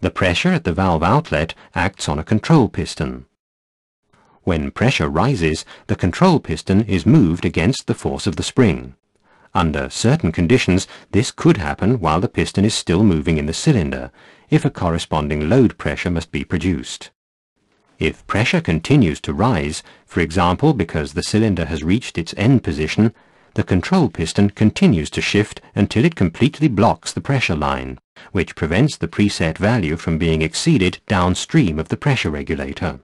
The pressure at the valve outlet acts on a control piston. When pressure rises, the control piston is moved against the force of the spring. Under certain conditions, this could happen while the piston is still moving in the cylinder, if a corresponding load pressure must be produced. If pressure continues to rise, for example because the cylinder has reached its end position, the control piston continues to shift until it completely blocks the pressure line which prevents the preset value from being exceeded downstream of the pressure regulator.